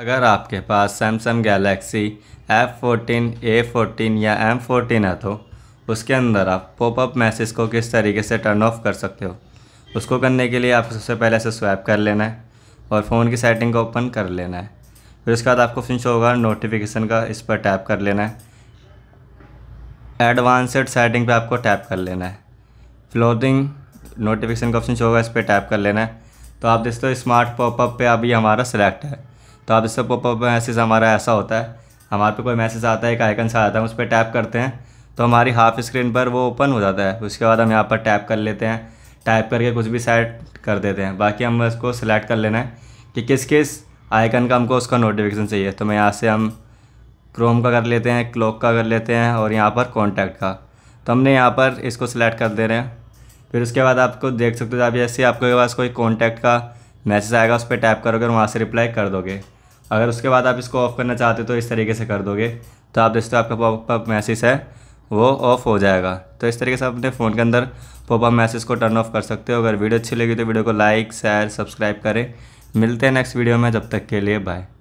अगर आपके पास Samsung Galaxy F A14 A या एम फोर्टीन है तो उसके अंदर आप पॉपअप मैसेज को किस तरीके से टर्न ऑफ कर सकते हो उसको करने के लिए आप सबसे पहले से स्वैप कर लेना है और फ़ोन की सेटिंग को ओपन कर लेना है फिर उसके बाद आपको फिन होगा नोटिफिकेशन का इस पर टैप कर लेना है एडवांसड सेटिंग पे आपको टैप कर लेना है फ्लोदिंग नोटिफिकेशन का ऑप्शन होगा इस पर टैप कर लेना है तो आप हो स्मार्ट पॉपअप पे अभी हमारा सिलेक्ट है तो आप इससे पॉपअप मैसेज हमारा ऐसा होता है हमारे पे कोई मैसेज आता है एक आइकन सा आता है उस पर टैप करते हैं तो हमारी हाफ स्क्रीन पर वो ओपन हो जाता है उसके बाद हम यहाँ पर टैप कर लेते हैं टाइप करके कुछ भी सेट कर देते हैं बाकी हम इसको सिलेक्ट कर लेना है कि किस किस आइकन का हमको उसका नोटिफिकेशन चाहिए तो मैं यहाँ से हम क्रोम का कर लेते हैं क्लॉक का कर लेते हैं और यहाँ पर कॉन्टैक्ट का तो हमने यहाँ पर इसको सिलेक्ट कर दे रहे हैं फिर उसके बाद आपको देख सकते हो आप जैसे आपके पास कोई कॉन्टैक्ट का मैसेज आएगा उस पर टैप करोगे और वहाँ से रिप्लाई कर दोगे अगर उसके बाद आप इसको ऑफ़ करना चाहते हो तो इस तरीके से कर दोगे तो आप हो आपका पॉपअप मैसेज है वो ऑफ़ हो जाएगा तो इस तरीके से आप अपने फ़ोन के अंदर पॉपअप मैसेज को टर्न ऑफ कर सकते हो अगर वीडियो अच्छी लगी तो वीडियो को लाइक शेयर सब्सक्राइब करें मिलते हैं नेक्स्ट वीडियो में जब तक के लिए बाय